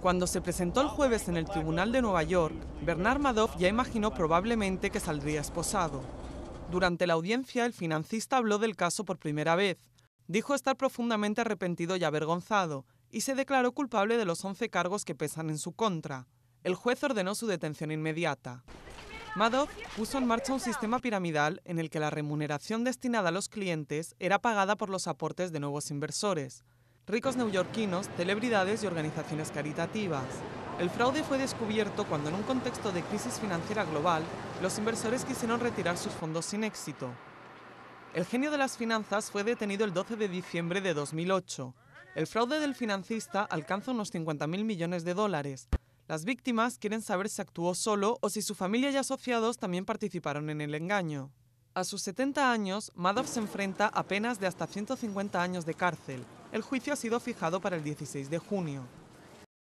Cuando se presentó el jueves en el Tribunal de Nueva York, Bernard Madoff ya imaginó probablemente que saldría esposado. Durante la audiencia, el financista habló del caso por primera vez. Dijo estar profundamente arrepentido y avergonzado, y se declaró culpable de los 11 cargos que pesan en su contra. El juez ordenó su detención inmediata. Madoff puso en marcha un sistema piramidal en el que la remuneración destinada a los clientes era pagada por los aportes de nuevos inversores, ricos neoyorquinos, celebridades y organizaciones caritativas. El fraude fue descubierto cuando en un contexto de crisis financiera global, los inversores quisieron retirar sus fondos sin éxito. El genio de las finanzas fue detenido el 12 de diciembre de 2008. El fraude del financista alcanza unos 50.000 millones de dólares. Las víctimas quieren saber si actuó solo o si su familia y asociados también participaron en el engaño. A sus 70 años, Madoff se enfrenta a penas de hasta 150 años de cárcel, el juicio ha sido fijado para el 16 de junio.